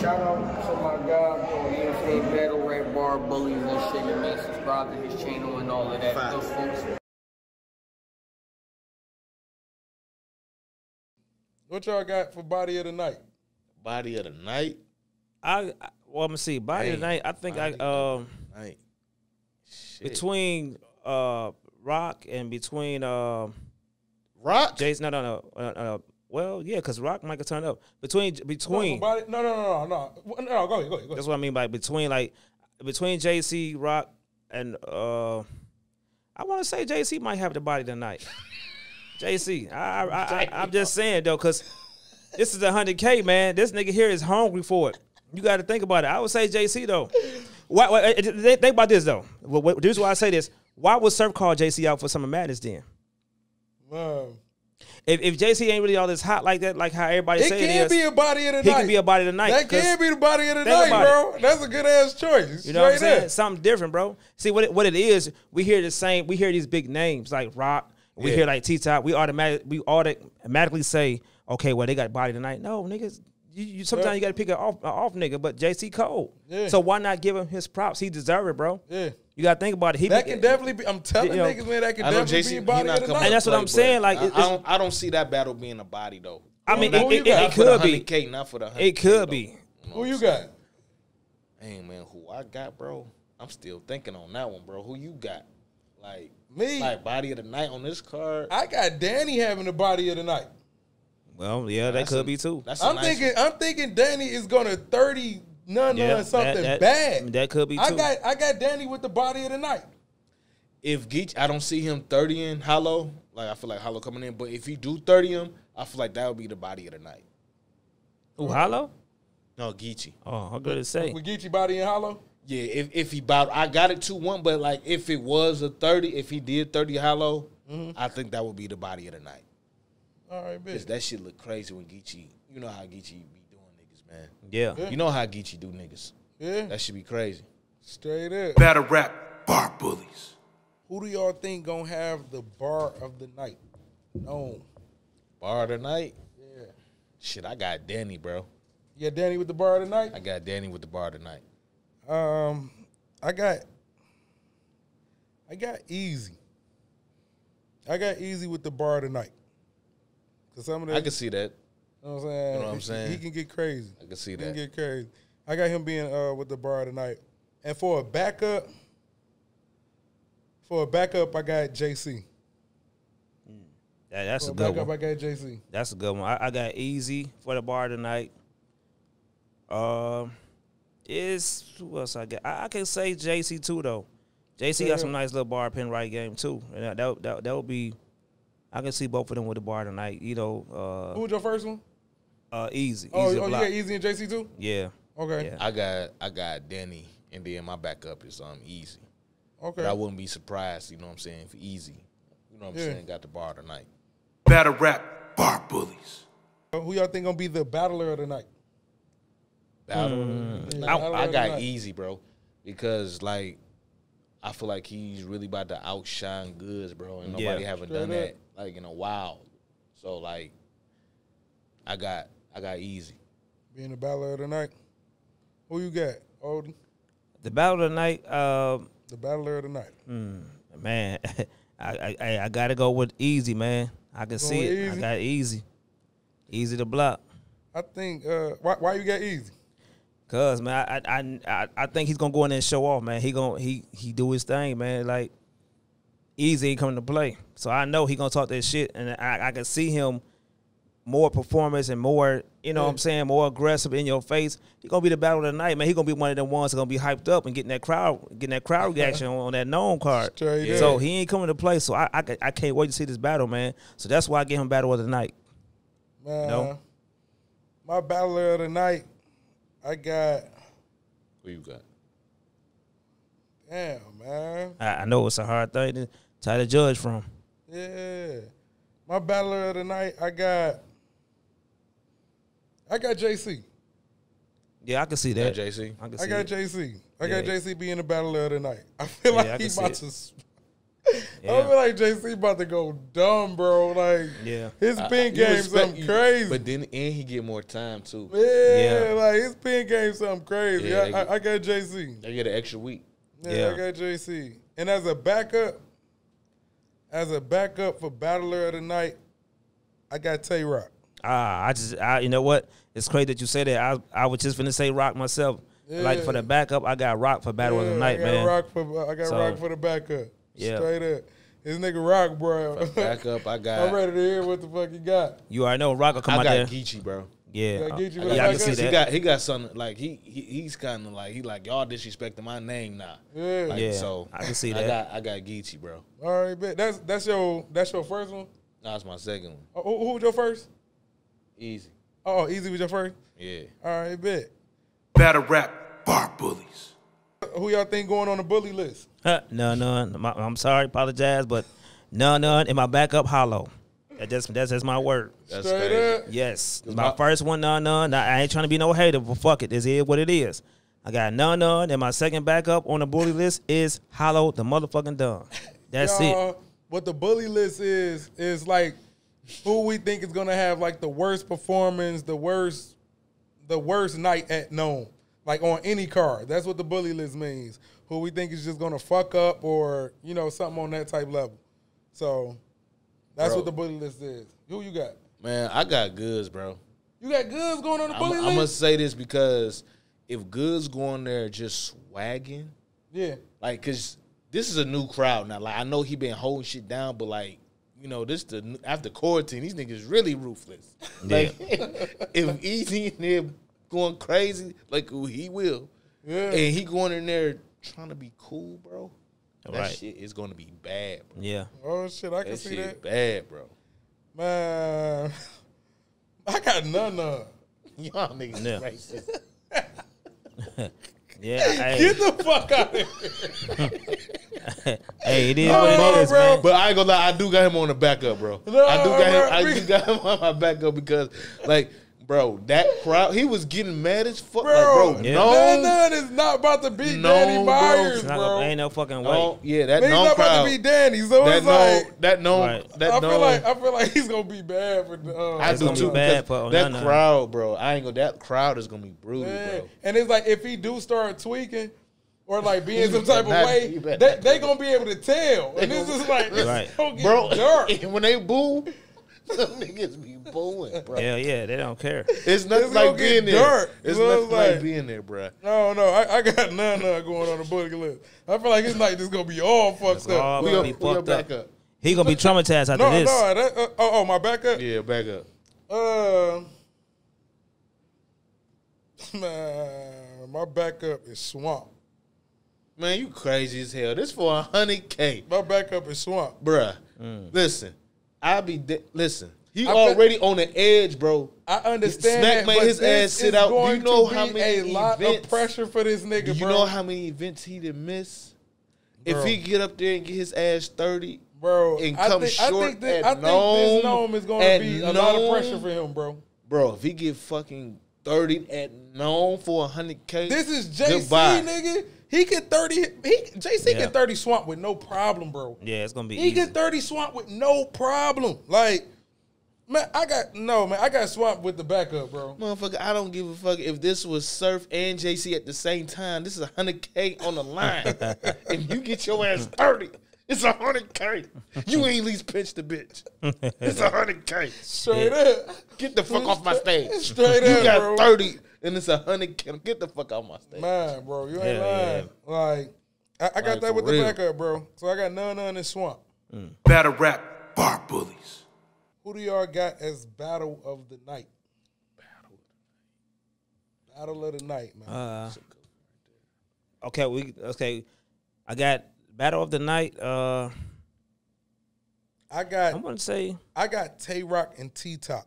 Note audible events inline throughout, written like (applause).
Shout out to my guy, bro, you know what I'm saying, Battle Rap Bar Bullies and shit, You man, subscribe to his channel and all of that Five. stuff, folks. What y'all got for body of the night? Body of the night. I, I well, I'm gonna see. Body of the night. I think I um night. Shit. between uh Rock and between uh, Rock. Jason. No, no, no, no, no well, yeah, because Rock might have turned up between between. No, no, no, no, no, no. Go ahead, go ahead. That's what I mean by between, like between JC Rock and uh, I want to say JC might have the body tonight. (laughs) JC, I, I, I, am just saying though, because this is a hundred K, man. This nigga here is hungry for it. You got to think about it. I would say JC though. Why, why, eh, eh, think about this though. this is why I say this: Why would Surf call JC out for Summer Madness then? Wow if, if JC ain't really all this hot like that, like how everybody say it can is, be a body of the he night. He can be a body of the night. That can be the body of the night, bro. It. That's a good ass choice. You know what I'm saying? Something different, bro. See what it, what it is. We hear the same. We hear these big names like Rock. We yeah. hear like T Top. We automatic. We automatically say, okay, well they got body tonight. No, niggas. You, you sometimes yeah. you got to pick an off, an off nigga, but JC Cole. Yeah. So why not give him his props? He deserve it, bro. Yeah. You gotta think about it. He that be, can definitely be. I'm telling you know, niggas, man, that can definitely be body. And that's what I'm saying. Like, I, I, don't, I don't see that battle being a body though. I mean, it, it, it, could be. K, not for the it could be. who you got? Hey man, who I got, bro? I'm still thinking on that one, bro. Who you got? Like me, like body of the night on this card. I got Danny having the body of the night. Well, yeah, that that's could a, be too. I'm nice thinking. One. I'm thinking Danny is gonna thirty none yeah, something that, that, bad. That could be. Too. I got I got Danny with the body of the night. If Geach, I don't see him thirty in Hollow. Like I feel like Hollow coming in, but if he do thirty him, I feel like that would be the body of the night. Who Hollow? No, Geechee. Oh, I'm gonna say with Geechee body in Hollow. Yeah, if if he bought, I got it two one, but like if it was a thirty, if he did thirty Hollow, mm-hmm. I think that would be the body of the night. All right, bitch. That shit look crazy when Geechee. You know how Geechee be man. Yeah. yeah. You know how Geechee do niggas. Yeah. That should be crazy. Straight up. Battle rap bar bullies. Who do y'all think gonna have the bar of the night? No. Bar of the night? Yeah. Shit, I got Danny, bro. Yeah, Danny with the bar tonight. I got Danny with the bar tonight. Um, I got, I got easy. I got easy with the bar tonight. Cause some of the, I can see that. You know what I'm saying? You know what I'm saying? He, he can get crazy. I can see that. He can get crazy. I got him being uh, with the bar tonight. And for a backup, for a backup, I got JC. That, mm. that's for a good backup, one. I got JC. That's a good one. I, I got Easy for the bar tonight. Um, is who else I got? I, I can say JC too though. JC yeah. got some nice little bar pin right game too, and that that that, that would be. I can see both of them with the bar tonight. You know, uh, who was your first one? Uh, easy. Oh, easy oh block. yeah, easy and JC too. Yeah. Okay. Yeah. I got I got Danny, and then my backup is um easy. Okay. But I wouldn't be surprised, you know what I'm saying, For easy, you know what I'm yeah. saying, got the bar tonight. Battle rap bar bullies. Who y'all think gonna be the battler of the night? Battle. Mm. Yeah, battler I, got easy, bro, because like I feel like he's really about to outshine Goods, bro, and nobody yeah. haven't done up. that like in a while. So like, I got I got easy. Being the battle of the night. Who you got, Odin? The battle of the night. Um, the battle of the night. Mm, man, (laughs) I, I I gotta go with easy, man. I can see it. Easy? I got easy, easy to block. I think. Uh, why why you got easy? Cause man, I I I, I think he's gonna go in there and show off, man. He going he he do his thing, man. Like easy coming to play, so I know he gonna talk that shit, and I I can see him more performance and more, you know yeah. what I'm saying, more aggressive in your face, he's gonna be the battle of the night, man. He's gonna be one of the ones that's gonna be hyped up and getting that crowd, getting that crowd reaction on, on that known card. Straight so he ain't coming to play. So I, I, I can't wait to see this battle, man. So that's why I get him battle of the night. Man, you know? my battle of the night, I got. Who you got? Damn, man. I, I know it's a hard thing to try to judge from. Yeah. My battle of the night, I got I got JC. Yeah, I can see that. JC. I, can I got it. JC. I got JC being the battle of the night. I feel Yeah, like he's about to. s- (laughs) I feel like JC about to go dumb, bro. Like Yeah. his I- I- pin game something crazy. But then and he get more time too. yeah, Yeah. like his pin game something crazy. Yeah, I, I got JC. I get an extra week. Yeah, I got JC. And as a backup, as a backup for Battler of the Night, I got Tay Rock. Ah, I just, I, you know what? It's crazy that you say that. I, I was just gonna say rock myself. Yeah. Like for the backup, I got rock for Battle yeah, of the Night, I man. Rock for, I got so, rock for the backup. Yeah. Straight up. This nigga Rock, bro. Back up, I got. I'm ready to hear what the fuck you got. You already know Rock will come I out there. I got Geechee, bro. Yeah, uh, yeah, I, I, can see that. He got he got something like he, he he's kind of like he like y'all disrespecting my name now. Yeah, like, yeah. So I can see that. I got I got Geechee, bro. All right, bet that's that's your that's your first one. Nah, it's my second one. Oh, who, who was your first? Easy. Oh, Easy was your first? Yeah. All right, bet. Battle rap bar bullies. Who y'all think going on the bully list? Huh, no, none. My, I'm sorry, apologize, but no, none. And my backup hollow. That's that's that's my word. That's Straight crazy. up. Yes, my, my, first one, no, no, I ain't trying to be no hater, but fuck it, this is what it is. I got no, no, and my second backup on the bully list is Hollow the motherfucking dumb. That's it. What the bully list is is like who we think is gonna have like the worst performance, the worst, the worst night at Nome, like on any card. That's what the bully list means. Who we think is just gonna fuck up or you know something on that type level. So that's bro. what the bully list is. Who you got? Man, I got goods, bro. You got goods going on the bully I'm, list. I'm gonna say this because if goods going there just swagging, yeah, like because this is a new crowd now. Like I know he been holding shit down, but like you know, this the after quarantine, these niggas really ruthless. Yeah. Like (laughs) if he's in there going crazy, like he will. Yeah. And he going in there trying to be cool, bro. That right. shit is going to be bad, bro. Yeah. Oh shit, I that can see that. Bad, bro. Man, (laughs) I got none of (laughs) y'all niggas yeah. racist. yeah. I... Get the fuck out of here. (laughs) hey, it is what it is, bro. man. But I ain't gonna lie, I do got him on the backup, bro. No, I do got him. I do got him on my backup because, like, bro, that crowd, he was getting mad as fuck, bro. Like, bro yeah. no, none is not about to beat no, Danny Myers, bro. bro. ain't no fucking way. No, yeah, that man, known not crowd, about to beat Danny. So that it's known, like that known. Right. That I known, feel like I feel like he's gonna be bad for. The, uh, I do too. Bad for that crowd, bro. I ain't gonna. That crowd is gonna be brutal, man. bro. And it's like if he do start tweaking or like being some type not, of way, they, they gonna be able to tell. And this is like right. bro, dark. (laughs) when they boo, some (laughs) niggas be booing, bro. Hell yeah, they don't care. It's nothing it's like being there. It's so nothing like, like, being there, bro. No, no, I, I got (laughs) none of going on the bucket list. I feel like it's like just gonna be all fucked up. All we gonna be fucked up. up. He gonna be traumatized after no, this. No, no, uh, oh, oh, my backup. Yeah, back up. Uh, man, my backup is swamp. Man, you crazy as hell. This for a hundred k. My backup is swamp, bruh. Mm. Listen, I be de- listen. He I already on the edge, bro. I understand. Smack that, made his ass sit out. Do you know how many a lot events, of pressure for this nigga? Do you bro? know how many events he did miss? Bro. If he get up there and get his ass thirty, bro, and come I think, short I think at I think this gnome is going to be a lot of pressure for him, bro. Bro, if he get fucking 30 at known for 100K. This is JC, Goodbye. nigga. He can 30 he JC yeah. 30 swamp with no problem, bro. Yeah, it's gonna be He can 30 swamp with no problem. Like Man, I got no man. I got swamped with the backup, bro. Motherfucker, I don't give a fuck if this was Surf and JC at the same time. This is hundred k on the line. (laughs) if you get your ass thirty, it's a hundred K. You (laughs) ain't least pinch the bitch. It's a hundred K. Straight up. Get the fuck off my stage. Straight up. You got bro. thirty and it's a hundred K. Get the fuck off my stage. Man, bro, you ain't yeah, lying. Yeah. Like I, I got like, that with the backup, bro. So I got none none in swamp. Mm. Battle rap bar bullies. Who do y'all got as battle of the night? Battle. Battle of the night, man. Uh, okay, we okay. I got Battle of the night. Uh, I got. I'm gonna say I got Tay Rock and T Top.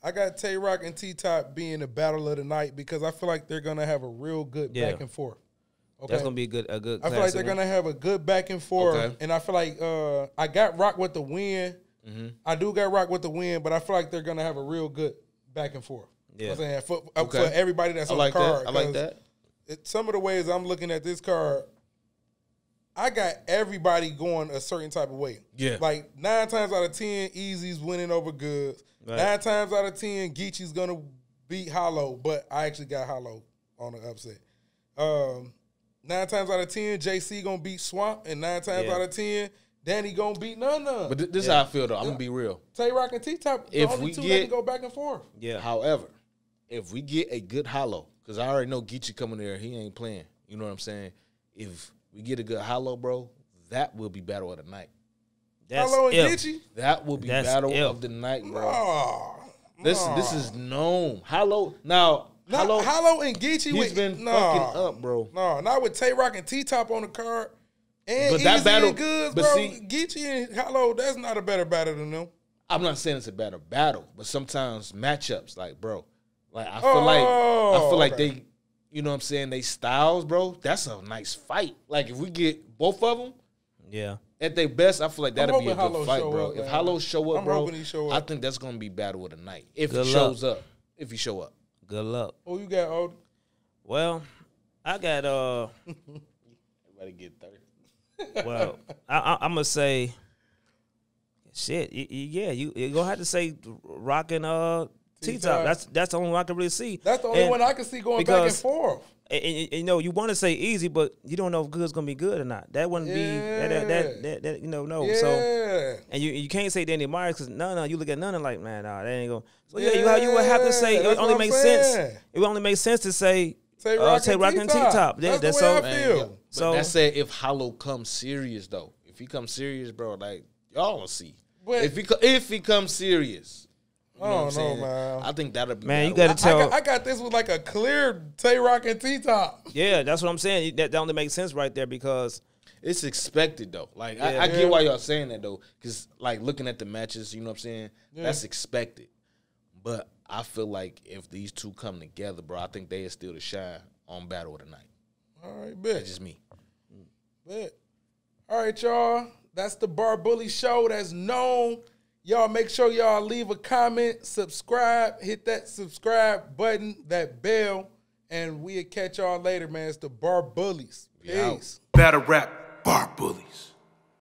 I got Tay Rock and T Top being the battle of the night because I feel like they're gonna have a real good yeah. back and forth. Okay. That's gonna be a good a good. I feel like they're gonna have a good back and forth, okay. and I feel like uh, I got Rock with the win. Mm-hmm. I do got Rock with the win, but I feel like they're gonna have a real good back and forth. Yeah, I'm saying for, uh, okay. for everybody that's I on like the card. That. I like that. It, some of the ways I'm looking at this card, I got everybody going a certain type of way. Yeah. Like nine times out of ten, Easy's winning over Goods. Right. Nine times out of ten, Geechee's gonna beat Hollow, but I actually got Hollow on the upset. Um, nine times out of ten, JC gonna beat Swamp, and nine times yeah. out of ten, Danny gonna beat none none. But this yeah. is how I feel though. I'm gonna be real. Tay Rock and T Top, the if only we two get, that can go back and forth. Yeah. However, if we get a good Hollow, because I already know Geechee coming there, he ain't playing. You know what I'm saying? If we get a good hollow, bro, that will be battle of the night. That's hollow and Gitchy? That will be That's battle ill. of the night, bro. Nah, this nah. this is known. Hollow now. Not Hollow, Hollow and Geechee. He's with, been nah, fucking up, bro. No, nah, not with Tay Rock and T Top on the card. And but that battle, and goods, but bro. See, Geechee and Hollow, that's not a better battle than them. I'm not saying it's a better battle, but sometimes matchups, like bro, like I feel oh, like I feel oh, like they you know what I'm saying, they styles, bro, that's a nice fight. Like if we get both of them, yeah. At their best, I feel like that'll be a good fight, bro. Up, if Hollow show up, i bro, show up. I think that's gonna be battle of the night. If good he luck. shows up. If he show up. Good luck. Oh, you got Old? Well, I got uh Everybody get thirty. well, I, am gonna say, shit. yeah, you, you gonna have to say rocking uh T top. That's that's the only one I can really see. That's the only and one I can see going back and forth. And, and, and, you know you want to say easy, but you don't know if good's gonna be good or not. That wouldn't yeah. be that, that that, that you know no. Yeah. So and you you can't say Danny Myers because no no you look at none and like man nah, that ain't going So yeah, yeah you, you would have to say it only makes sense. It would only make sense to say say uh, rock, say rock and T top. That's, that's the way so, I feel. Man, yeah. So that said, if Hollow comes serious though, if he comes serious, bro, like y'all will see. But if he if he comes serious, you know I don't know, man. I think that'll be. Man, you gotta tell. I got, I got, this with like a clear Tay Rock and T Top. Yeah, that's what I'm saying. That, that only makes sense right there because it's expected though. Like yeah. I, I, get why y'all saying that though, because like looking at the matches, you know what I'm saying. Yeah. That's expected, but I feel like if these two come together, bro, I think they are still the shine on Battle of the Night. All right, bet. That's just me. Bet. All right, y'all. That's the Bar Bully Show. That's known. Y'all make sure y'all leave a comment, subscribe, hit that subscribe button, that bell, and we'll catch y'all later, man. It's the Bar Bullies. Peace. Better rap, Bar Bullies.